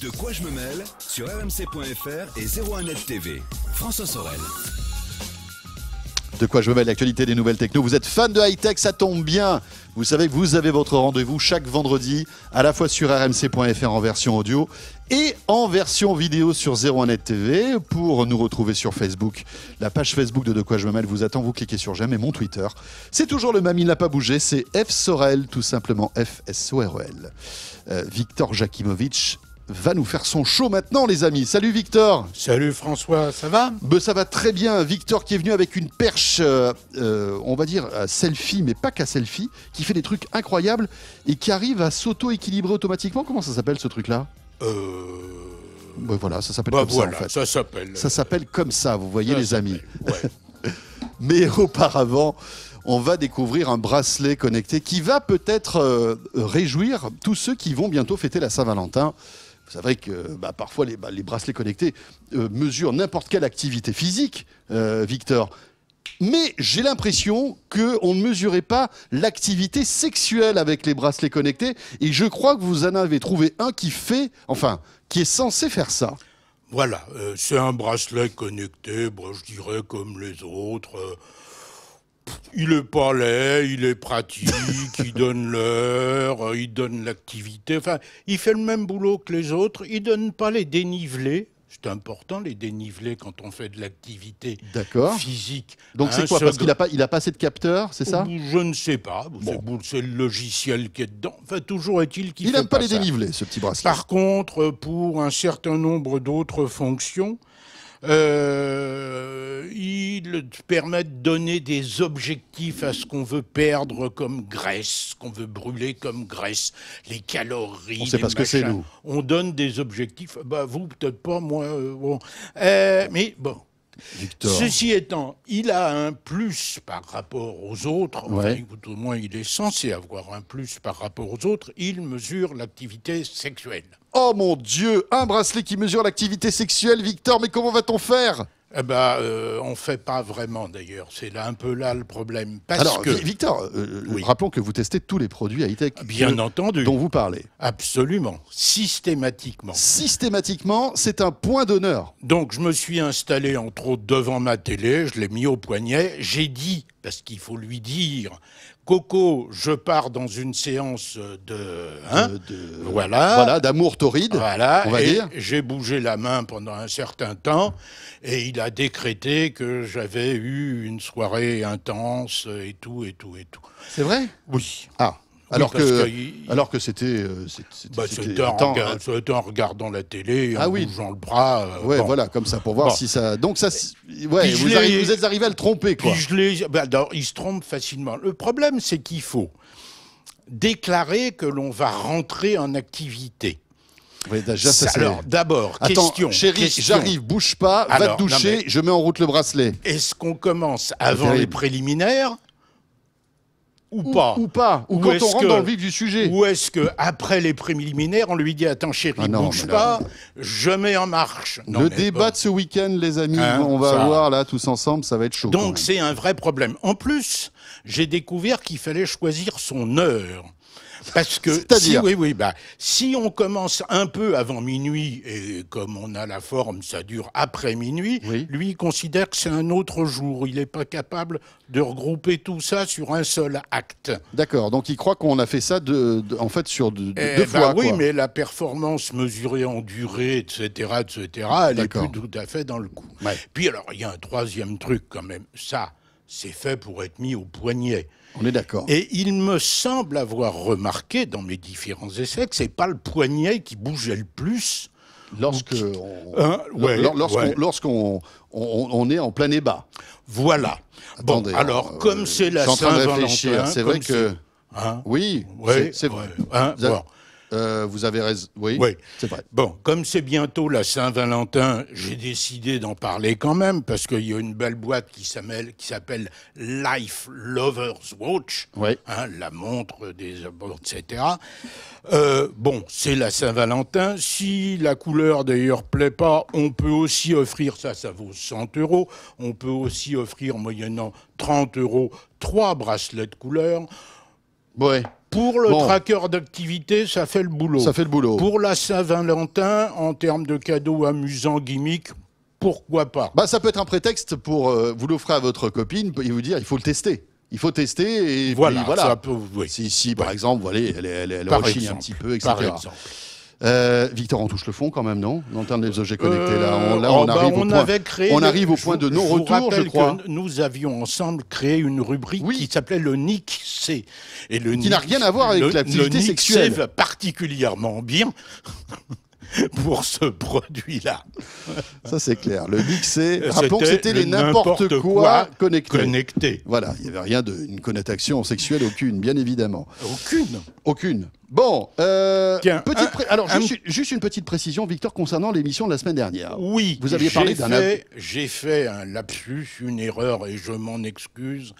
De quoi je me mêle sur rmc.fr et 01net TV. François Sorel. De quoi je me mêle l'actualité des nouvelles techno. Vous êtes fan de high-tech, ça tombe bien. Vous savez que vous avez votre rendez-vous chaque vendredi, à la fois sur rmc.fr en version audio et en version vidéo sur 01net TV. Pour nous retrouver sur Facebook, la page Facebook de De quoi je me mêle vous attend. Vous cliquez sur j'aime et mon Twitter. C'est toujours le même, il n'a pas bougé. C'est F Sorel, tout simplement F S O R E L. Euh, Victor Jakimovic va nous faire son show maintenant, les amis. Salut Victor. Salut François, ça va ben, Ça va très bien. Victor qui est venu avec une perche, euh, euh, on va dire à selfie, mais pas qu'à selfie, qui fait des trucs incroyables et qui arrive à s'auto-équilibrer automatiquement. Comment ça s'appelle ce truc-là Euh. Ben, voilà, ça s'appelle bah, comme ça en fait. Ça s'appelle. Ça s'appelle comme ça, vous voyez les amis. mais auparavant on va découvrir un bracelet connecté qui va peut-être euh, réjouir tous ceux qui vont bientôt fêter la Saint-Valentin. C'est vrai que bah, parfois bah, les, bracelets connectés euh, mesurent n'importe quelle activité physique, euh, Victor. Mais j'ai l'impression qu'on ne mesurait pas l'activité sexuelle avec les bracelets connectés. Et je crois que vous en avez trouvé un qui fait, enfin, qui est censé faire ça. Voilà, euh, c'est un bracelet connecté, je dirais comme les autres. Il est laid, il est pratique, il donne l'heure, il donne l'activité. Enfin, il fait le même boulot que les autres. Il donne pas les dénivelés. C'est important les dénivelés quand on fait de l'activité physique. Donc hein, c'est quoi Parce qu'il n'a pas, a pas assez de capteurs, c'est ça Je ne sais pas. C'est le logiciel qui est dedans. Enfin, toujours est-il qu'il. Il n'aime pas, les dénivelés, ce petit bracelet. Par contre, pour un certain nombre d'autres fonctions, euh, il permet de donner des objectifs à ce qu'on veut perdre comme graisse, qu'on veut brûler comme graisse, les calories. On sait pas ce que c'est, nous. On donne des objectifs. Bah, vous, peut-être pas, moi. Euh, bon. Euh, mais bon, Ceci étant, il a un plus par rapport aux autres, Ou au moins il est censé avoir un plus par rapport aux autres, il mesure l'activité sexuelle. Oh mon Dieu, un bracelet qui mesure l'activité sexuelle, Victor, mais comment va-t-on faire eh ben, euh, on ne fait pas vraiment d'ailleurs. C'est là un peu là le problème. Parce Alors, que... Victor, euh, euh, rappelons que vous testez tous les produits high-tech ah, Bien entendu. dont vous parlez. Absolument, systématiquement. Systématiquement, c'est un point d'honneur. Donc je me suis installé entre autres devant ma télé, je l'ai mis au poignet, j'ai dit, parce qu'il faut lui dire Coco, je pars dans une séance hein, de, voilà, voilà d'amour torride, voilà, on va dire. J'ai bougé la main pendant un certain temps et il a décrété que j'avais eu une soirée intense et tout et tout et tout. C'est vrai Oui. Ah alors, que, alors que c'était. Euh, c'était en, bah, hein. regardant la télé, en ah bougeant le bras. Euh, ouais, voilà, comme ça, pour voir si ça. Donc, ça. vous, êtes arrivé à le tromper, quoi. Bah, il se trompe facilement. Le problème, c'est qu'il faut déclarer que l'on va rentrer en activité. Alors, d'abord, question. Chérie, j'arrive, bouge pas, Alors, va te doucher, je mets en route le bracelet. Est-ce qu'on commence avant les préliminaires ou, pas. Ou pas. Ou, quand on rentre dans le vif du sujet. Ou est-ce que après les préliminaires, on lui dit attends chérie, ah bouge pas, je mets en marche. le débat de ce week-end, les amis, hein, on va voir là tous ensemble, ça va être chaud. Donc c'est un vrai problème. En plus, j'ai découvert qu'il fallait choisir son heure. Parce que si, oui, oui, bah, si on commence un peu avant minuit, et comme on a la forme, ça dure après minuit, lui il considère que c'est un autre jour. Il n'est pas capable de regrouper tout ça sur un seul acte. D'accord, donc il croit qu'on a fait ça de, en fait sur eh deux ben fois. Oui, mais la performance mesurée en durée, etc., etc., elle est plus tout à fait dans le coup. Puis alors, il y a un troisième truc quand même, ça c'est fait pour être mis au poignet. On est d'accord. Et il me semble avoir remarqué dans mes différents essais que c'est pas le poignet qui bougeait le plus. Lorsque lorsqu'on on, est en plein ébat. Voilà. Attendez, bon, alors, euh, comme c'est la Saint-Valentin... C'est vrai que... Hein oui, c'est vrai. Hein, euh, vous avez raison. Oui, c'est vrai. Bon, comme c'est bientôt la Saint-Valentin, j'ai décidé d'en parler quand même parce qu'il y a une belle boîte qui s'appelle Life Lovers Watch, hein, la montre des etc. Euh, bon, c'est la Saint-Valentin. Si la couleur d'ailleurs plaît pas, on peut aussi offrir ça. Ça vaut 100 euros. On peut aussi offrir moyennant 30 euros trois bracelets de couleur. Ouais. Pour le tracker d'activité, ça fait le boulot. Ça fait le boulot. Pour la Saint-Valentin, en termes de cadeaux amusants, gimmicks, pourquoi pas Bah, ça peut être un prétexte pour euh, vous l'offrir à votre copine et vous dire ah, il faut le tester. Il faut tester et Voilà, Si, par exemple, voilà, elle, elle, un petit peu, etc. Par exemple. Euh, Victor, on touche le fond quand même, non Dans des objets connectés, là, on, arrive, au, point, de non-retour, je, crois. nous avions ensemble créé une rubrique qui s'appelait le NIC C. Et le qui n'a rien à voir avec l'activité sexuelle. particulièrement bien. pour ce produit-là. Ça, c'est clair. Le NIC-C, euh, rappelons que c'était les n'importe quoi, connectés. Voilà, il n'y avait rien d'une connotation sexuelle, aucune, bien évidemment. Aucune Aucune. Bon, euh, alors juste, une petite précision, Victor, concernant l'émission de la semaine dernière. Oui, vous aviez parlé d'un. J'ai fait un lapsus, une erreur, et je m'en excuse.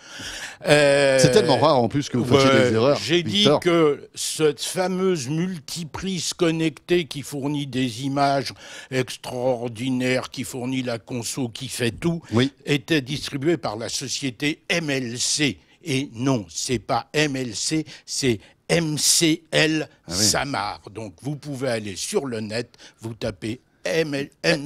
Euh, C'est tellement rare en plus que vous fassiez des erreurs. J'ai dit que cette fameuse multiprise connectée qui fournit des images extraordinaires, qui fournit la conso, qui fait tout, était distribuée par la société MLC. Et non, c'est pas MLC, c'est MCL ah Samar. Donc vous pouvez aller sur le net, vous tapez MCL,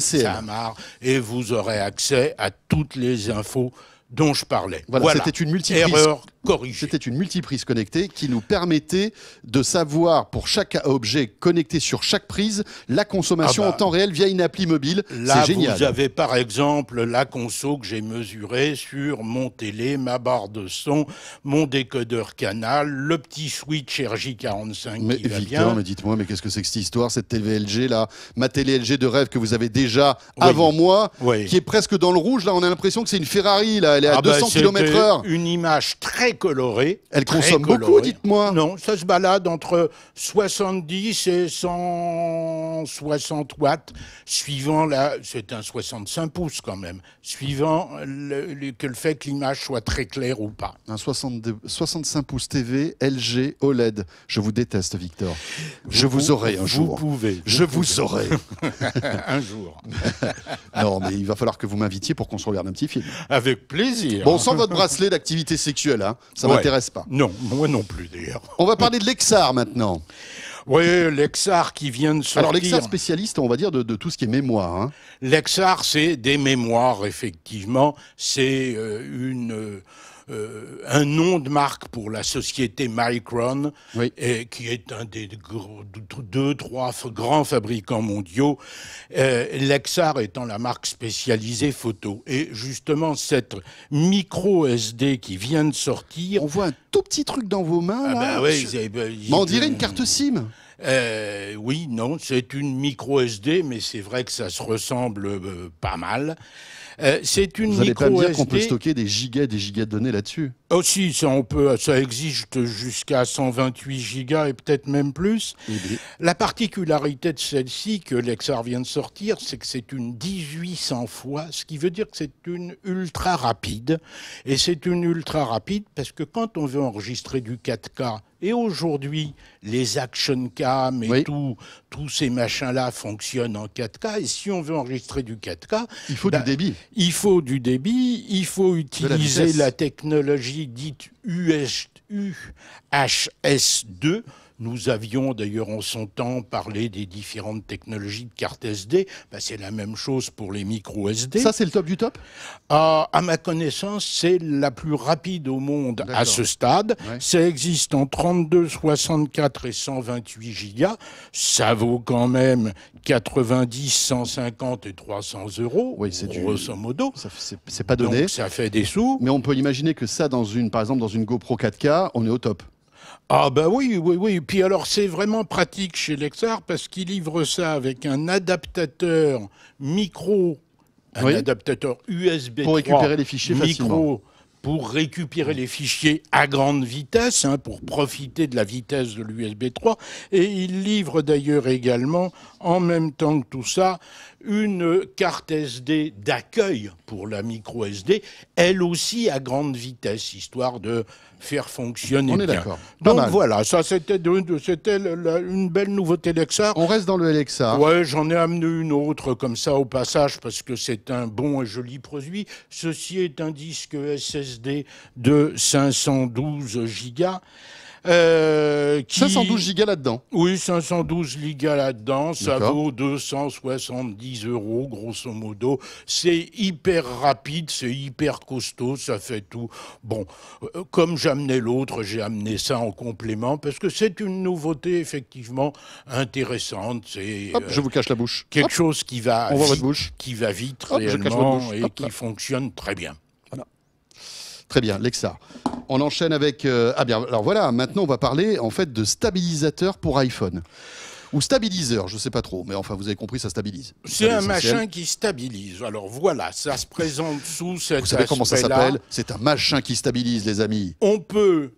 Samar et vous aurez accès à toutes les infos dont je parlais. Voilà, c'était une multiprise. Erreur c'était une multiprise connectée qui nous permettait de savoir pour chaque objet connecté sur chaque prise la consommation ah en bah, temps réel via une appli mobile. C'est génial. Vous avez par exemple la conso que j'ai mesurée sur mon télé, ma barre de son, mon décodeur canal, le petit switch RJ45 mais qui Mais dites-moi, mais qu'est-ce que c'est que cette histoire, cette TV LG là, ma télé LG de rêve que vous avez déjà avant moi, qui est presque dans le rouge là, on a l'impression que c'est une Ferrari là, elle est à 200 ah bah, km/h. Une image très colorée. Elle consomme beaucoup, dites-moi. Non, ça se balade entre 70 et 160 watts, suivant la. C'est un 65 pouces quand même, suivant le, que le fait que l'image soit très claire ou pas. Un 62, 65 pouces TV, LG, OLED. Je vous déteste, Victor. je vous aurai un jour. vous je pouvez. je vous aurai. un jour. non, mais il va falloir que vous m'invitiez pour qu'on se regarde un petit film. Avec plaisir. Bon, sans votre bracelet d'activité sexuelle, hein ça ne m'intéresse pas. Non, moi non plus d'ailleurs. On va parler de l'Exar maintenant. Oui, l'Exar qui vient de sortir. Alors l'Exar spécialiste, on va dire, de, tout ce qui est mémoire. Hein. L'Exar, c'est des mémoires, effectivement. C'est euh, une... Euh, euh, un nom de marque pour la société Micron, et, euh, qui est un des deux, trois grands fabricants mondiaux, euh, Lexar étant la marque spécialisée photo. Et justement, cette micro SD qui vient de sortir. On voit un tout petit truc dans vos mains. Ah là. Bah, bah, bah on dirait une carte SIM. oui, non, c'est une micro SD, mais c'est vrai que ça se ressemble pas mal. Euh, c'est une Vous allez pas me dire qu'on peut stocker des gigas des gigas de données là-dessus Aussi, oh, ça, on peut, ça existe jusqu'à 128 gigas et peut-être même plus. Eh La particularité de celle-ci que l'Exar vient de sortir, c'est que c'est une 1800 fois, ce qui veut dire que c'est une ultra rapide. Et c'est une ultra rapide parce que quand on veut enregistrer du 4K, et aujourd'hui, les action cam et tout, tous ces machins-là fonctionnent en 4K. Et si on veut enregistrer du 4K, il faut bah, du débit. Il faut du débit. Il faut utiliser la, technologie dite UHS2 nous avions d'ailleurs en son temps parlé des différentes technologies de cartes SD. Ben, c'est la même chose pour les micro SD. Ça, c'est le top du top ah, À ma connaissance, c'est la plus rapide au monde à ce stade. Ça existe en 32, 64 et 128 gigas. Ça vaut quand même 90, 150 et 300 euros. Oui, c'est du... grosso modo. C'est pas donné. ça fait des sous. Mais on peut imaginer que ça, dans une, par exemple, dans une GoPro 4K, on est au top. Ah ben oui, oui, oui. Puis alors c'est vraiment pratique chez Lexar parce qu'il livre ça avec un adaptateur micro, un adaptateur USB pour récupérer les fichiers micro. Pour récupérer les fichiers à grande vitesse, hein, pour profiter de la vitesse de l'USB 3. Et il livre d'ailleurs également, en même temps que tout ça, une carte SD d'accueil pour la micro SD, elle aussi à grande vitesse, histoire de faire fonctionner. On d'accord. Donc voilà, ça c'était une belle nouveauté d'Alexa. On reste dans le Alexa. Ouais, j'en ai amené une autre comme ça au passage parce que c'est un bon et joli produit. Ceci est un disque SSD de 512 gigas. 512 euh, gigas là-dedans. Oui, 512 gigas là-dedans. Ça vaut 270 euros, grosso modo. C'est hyper rapide, c'est hyper costaud, ça fait tout. Bon, euh, comme j'amenais l'autre, j'ai amené ça en complément parce que c'est une nouveauté effectivement intéressante. C'est. je euh, vous cache la bouche. Quelque chose qui va. Qui va vite réellement et qui fonctionne très bien. Très bien, Lexar. On enchaîne avec. Euh, ah bien, alors voilà, maintenant on va parler en fait de stabilisateur pour iPhone. Ou stabiliseur, je ne sais pas trop, mais enfin vous avez compris, ça stabilise. C'est un machin qui stabilise. Alors voilà, ça se présente sous cette. Vous savez comment ça s'appelle C'est un machin qui stabilise, les amis. On peut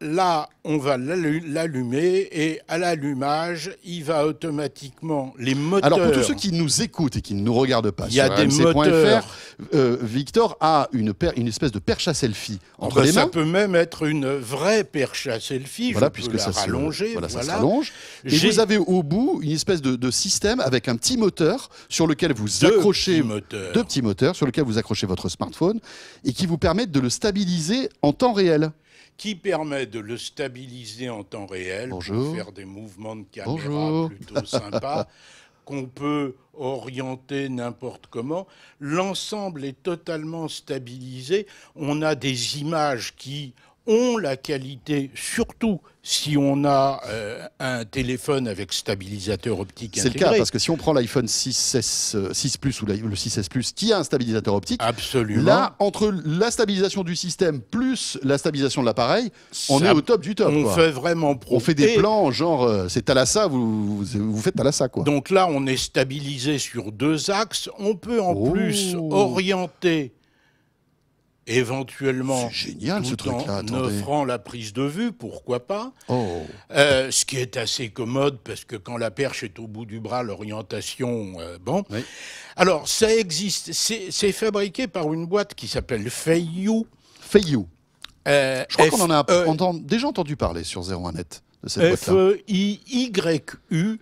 là, on va l'allumer et à l'allumage, il va automatiquement les moteurs. Alors pour tous ceux qui nous écoutent et qui ne nous regardent pas, il y a sur des moteurs. Euh, Victor a une, espèce de perche à selfie entre les mains. Ça peut même être une vraie perche à selfie. Voilà, puisque ça s'allonge. Voilà, Ça Et vous avez au bout une espèce de, système avec un petit moteur sur lequel vous accrochez deux petits moteurs sur lequel vous accrochez votre smartphone et qui vous permettent de le stabiliser en temps réel qui permet de le stabiliser en temps réel de faire des mouvements de caméra plutôt sympas. qu'on peut orienter n'importe comment. L'ensemble est totalement stabilisé. On a des images qui ont la qualité, surtout si on a euh, un téléphone avec stabilisateur optique intégré. C'est le cas, parce que si on prend l'iPhone 6S, 6 euh, Plus ou le 6S Plus qui a un stabilisateur optique, Absolument. là, entre la stabilisation du système plus la stabilisation de l'appareil, on est au top du top. On fait vraiment profiter. On fait des plans, genre, euh, c'est Thalassa, vous, vous, vous, faites Thalassa quoi. Donc là, on est stabilisé sur deux axes. On peut en oh. plus orienter éventuellement génial, ce en offrant la prise de vue, pourquoi pas. Oh. Euh, ce qui est assez commode parce que quand la perche est au bout du bras, l'orientation, euh, bon. Alors ça existe, c'est fabriqué par une boîte qui s'appelle Feiyu. Feiyu. Euh, Je crois qu'on en a e déjà entendu parler sur 01net. F-E-I-Y-U,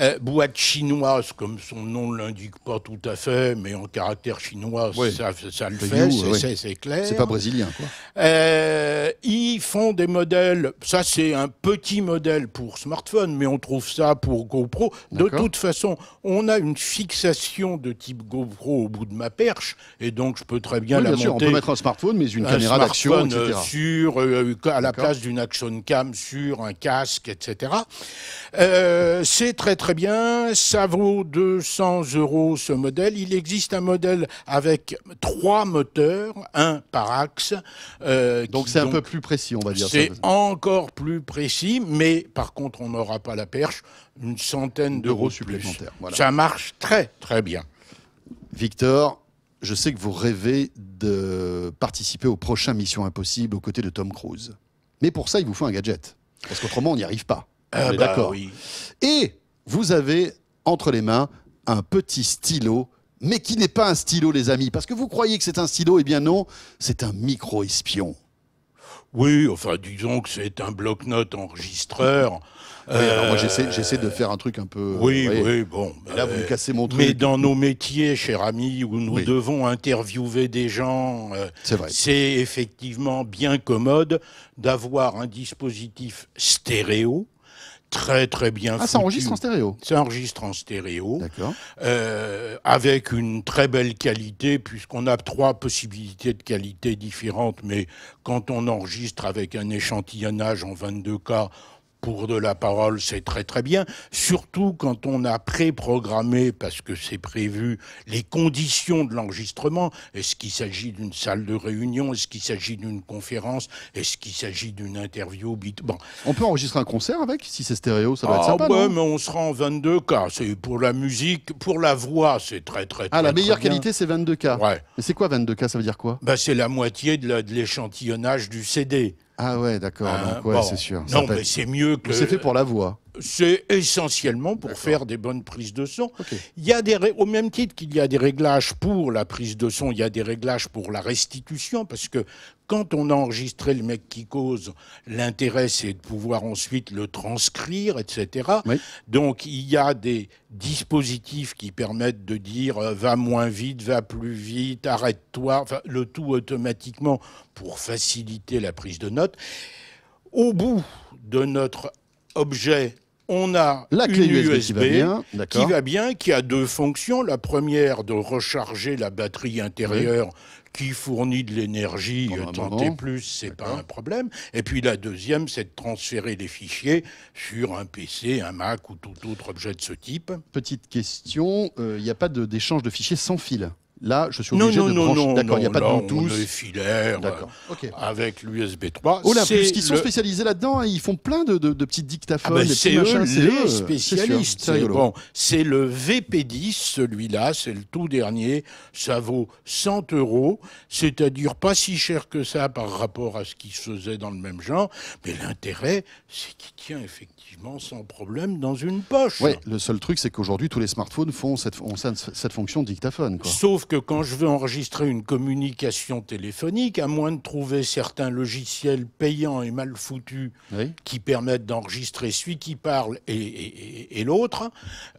euh, boîte chinoise, comme son nom ne l'indique pas tout à fait, mais en caractère chinois, ça, le fait, c'est clair. C'est pas brésilien, quoi. Euh, ils font des modèles, ça c'est un petit modèle pour smartphone, mais on trouve ça pour GoPro. De toute façon, on a une fixation de type GoPro au bout de ma perche, et donc je peux très bien la bien Sûr, on peut mettre un smartphone, mais une caméra d'action, Sur, euh, à la place d'une action cam, sur un cam casque, etc. Euh, c'est très très bien, ça vaut 200 euros ce modèle. Il existe un modèle avec trois moteurs, un par axe. Euh, donc c'est un peu plus précis, on va dire. C'est encore plus précis, mais par contre on n'aura pas la perche, une centaine d'euros supplémentaires. Ça marche très très bien. Victor, je sais que vous rêvez de participer aux prochain Missions Impossibles aux côtés de Tom Cruise. Mais pour ça, il vous faut un gadget. Parce qu'autrement, on n'y arrive pas. Ah bah d'accord. Et vous avez entre les mains un petit stylo, mais qui n'est pas un stylo, les amis. Parce que vous croyez que c'est un stylo, eh bien non, c'est un micro-espion. Oui, enfin, disons que c'est un bloc-notes enregistreur. Oui, alors moi euh, j'essaie de faire un truc un peu. Oui, oui, bon. là, vous me euh, cassez mon truc. Mais dans nos métiers, cher ami, où nous devons interviewer des gens, euh, c'est effectivement bien commode d'avoir un dispositif stéréo très très bien. Ah, ça enregistre en stéréo. Ça enregistre en stéréo. D'accord. Euh, avec une très belle qualité, puisqu'on a trois possibilités de qualité différentes, mais quand on enregistre avec un échantillonnage en 22K, pour de la parole, c'est très très bien, surtout quand on a préprogrammé, parce que c'est prévu, les conditions de l'enregistrement. Est-ce qu'il s'agit d'une salle de réunion Est-ce qu'il s'agit d'une conférence Est-ce qu'il s'agit d'une interview bon. On peut enregistrer un concert avec, si c'est stéréo, ça va être ah sympa. Ouais, mais on sera en 22K. C'est pour la musique, pour la voix, c'est très très Ah, la meilleure qualité, c'est 22K. Ouais. Mais c'est quoi 22K Ça veut dire quoi bah, C'est la moitié de l'échantillonnage du CD. Ah ouais, d'accord. donc ouais, euh, c'est sûr. Non, mais c'est mieux que. C'est fait pour la voix. C'est essentiellement pour faire des bonnes prises de son. Il y a des, au même titre qu'il y a des réglages pour la prise de son, il y a des réglages pour la restitution, parce que quand on a enregistré le mec qui cause, l'intérêt c'est de pouvoir ensuite le transcrire, etc. Donc il y a des dispositifs qui permettent de dire euh, va moins vite, va plus vite, arrête-toi, le tout automatiquement pour faciliter la prise de notes. Au bout de notre objet on a la clé une USB, qui, va bien, qui, a deux fonctions. La première, de recharger la batterie intérieure qui fournit de l'énergie. Euh, et plus, c'est pas un problème. Et puis la deuxième, c'est de transférer les fichiers sur un PC, un Mac ou tout autre objet de ce type. Petite question, il euh, n'y a pas d'échange de fichiers sans fil Là, je suis obligé de brancher. D'accord, il n'y a pas de Bluetooth. On filaire euh, avec l'USB 3. Oh là, sont spécialisés là-dedans, hein, ils font plein de, de, de ah ben, petits dictaphones. c'est eux les spécialistes. C'est le VP10, celui-là, c'est le tout dernier. Ça vaut 100 euros, c'est-à-dire pas si cher que ça par rapport à ce qui se faisait dans le même genre. Mais l'intérêt, c'est qu'il tient effectivement sans problème dans une poche. Ouais, le seul truc, c'est qu'aujourd'hui, tous les smartphones font cette, ont cette fonction dictaphone. Quoi. Sauf que quand je veux enregistrer une communication téléphonique, à moins de trouver certains logiciels payants et mal foutus qui permettent d'enregistrer celui qui parle et, l'autre,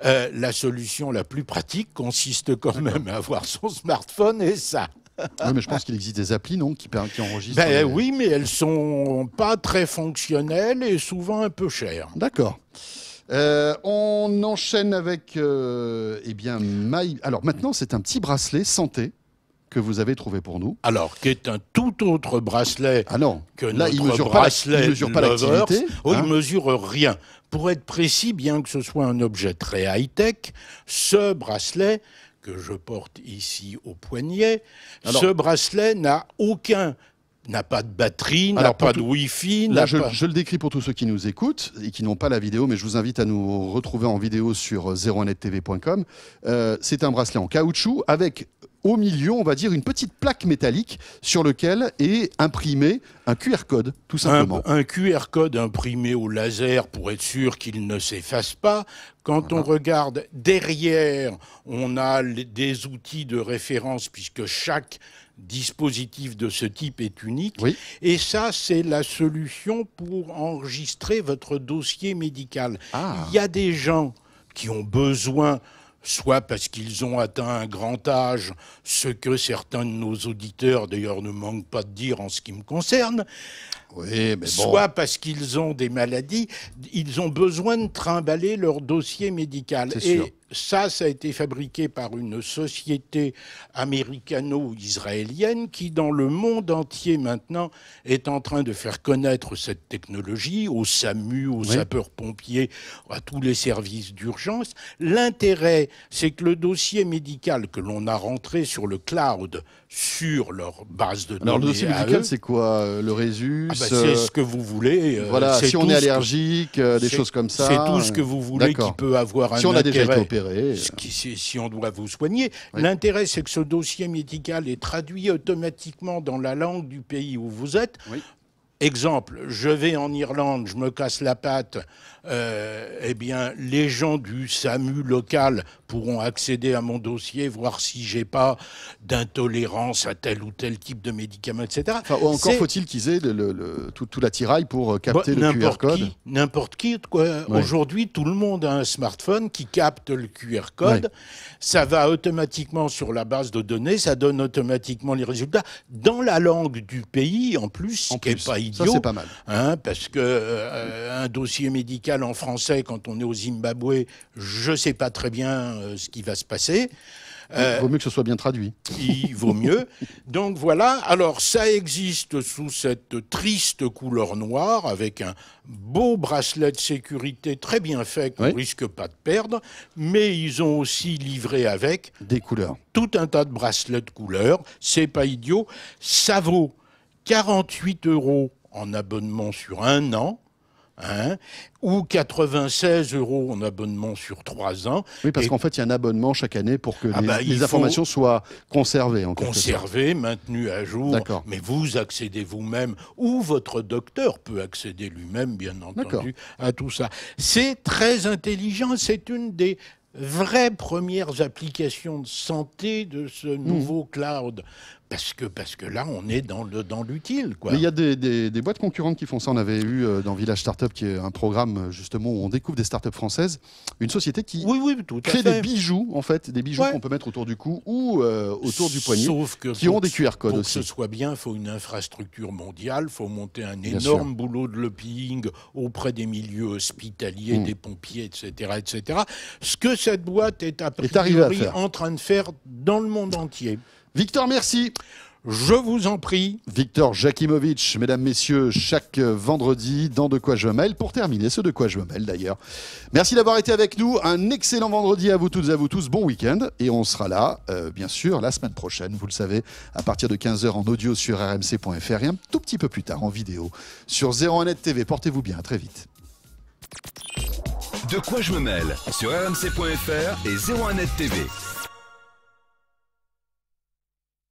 euh, la solution la plus pratique consiste quand même à avoir son smartphone et ça. Oui, mais je pense qu'il existe des applis, non, qui, qui enregistrent. Ben oui, mais elles sont pas très fonctionnelles et souvent un peu chères. D'accord. Euh, on enchaîne avec euh, eh bien My... Alors maintenant, c'est un petit bracelet santé que vous avez trouvé pour nous. Alors, qui est un tout autre bracelet ah que Là, notre il bracelet il mesure pas oh, hein. mesure rien. Pour être précis, bien que ce soit un objet très high-tech, ce bracelet que je porte ici au poignet, ce bracelet n'a aucun n'a pas de batterie, n'a pas de Wi-Fi. je, le décris pour tous ceux qui nous écoutent et qui n'ont pas la vidéo, mais je vous invite à nous retrouver en vidéo sur 01 euh, euh, c'est un bracelet en caoutchouc avec au milieu, on va dire, une petite plaque métallique sur laquelle est imprimé un QR code, tout simplement. Un, QR code imprimé au laser pour être sûr qu'il ne s'efface pas. Quand on regarde derrière, on a des outils de référence puisque chaque dispositif de ce type est unique. Et ça, c'est la solution pour enregistrer votre dossier médical. Ah. Il y a des gens qui ont besoin soit parce qu'ils ont atteint un grand âge, ce que certains de nos auditeurs d'ailleurs ne manquent pas de dire en ce qui me concerne, soit parce qu'ils ont des maladies, ils ont besoin de trimballer leur dossier médical. C'est ça, ça a été fabriqué par une société américano-israélienne qui, dans le monde entier maintenant, est en train de faire connaître cette technologie aux SAMU, aux sapeurs-pompiers, à tous les services d'urgence. L'intérêt, c'est que le dossier médical que l'on a rentré sur le cloud, sur leur base de données. Alors, le dossier médical, c'est quoi euh, Le résus ah, bah, C'est euh, ce que vous voulez. Euh, voilà, si on est allergique, des choses comme ça. C'est tout ce que vous voulez qui peut avoir un si on intérêt. A euh. Si, si, on doit vous soigner, l'intérêt, c'est que ce dossier médical est traduit automatiquement dans la langue du pays où vous êtes. Exemple, je vais en Irlande, je me casse la patte, euh, eh bien, les gens du SAMU local pourront accéder à mon dossier, voir si j'ai pas d'intolérance à tel ou tel type de médicament, etc. encore faut-il qu'ils aient le, tout, l'attirail pour euh, capter bah, le QR code N'importe qui. quoi. Aujourd'hui, tout le monde a un smartphone qui capte le QR code. Ça va automatiquement sur la base de données, ça donne automatiquement les résultats dans la langue du pays, en plus, ce n'est pas ça, c'est pas mal. Hein, parce que euh, un dossier médical en français, quand on est au Zimbabwe, je ne sais pas très bien euh, ce qui va se passer. il euh, vaut mieux que ce soit bien traduit. Il vaut mieux. Donc voilà, alors ça existe sous cette triste couleur noire, avec un beau bracelet de sécurité très bien fait qu'on ne risque pas de perdre, mais ils ont aussi livré avec... Des couleurs. Tout un tas de bracelets de couleurs, c'est pas idiot. Ça vaut 48 euros en abonnement sur un an. Hein, ou 96 euros en abonnement sur trois ans. Oui, parce qu'en fait, il y a un abonnement chaque année pour que ah les, bah, informations soient conservées. conservées, maintenues à jour. Mais vous accédez vous-même, ou votre docteur peut accéder lui-même, bien entendu, à tout ça. C'est très intelligent, c'est une des vraies premières applications de santé de ce hmm. nouveau cloud parce que, parce que là, on est dans l'utile. Dans quoi. Mais il y a des, des, boîtes concurrentes qui font ça. On avait eu euh, dans Village Startup, qui est un programme euh, justement où on découvre des startups françaises, une société qui crée des bijoux, en fait, des bijoux qu'on peut mettre autour du cou ou euh, autour du poignet, qui ont des QR codes aussi. Pour que ce soit bien, il faut une infrastructure mondiale, il faut monter un énorme boulot de lobbying auprès des milieux hospitaliers, hmm. des pompiers, etc., etc. Ce que cette boîte est, en train de faire dans le monde entier. Victor, merci. Je vous en prie. Victor Jakimovic, mesdames, messieurs, chaque euh, vendredi dans De quoi je me mêle, pour terminer ce De quoi je me mêle d'ailleurs. Merci d'avoir été avec nous. Un excellent vendredi à vous toutes et à vous tous. Bon week-end. Et on sera là, euh, bien sûr, la semaine prochaine, vous le savez, à partir de 15h en audio sur rmc.fr et un tout petit peu plus tard en vidéo sur 01net TV. Portez-vous bien. À très vite. De quoi je me mêle sur rmc.fr et 01net TV.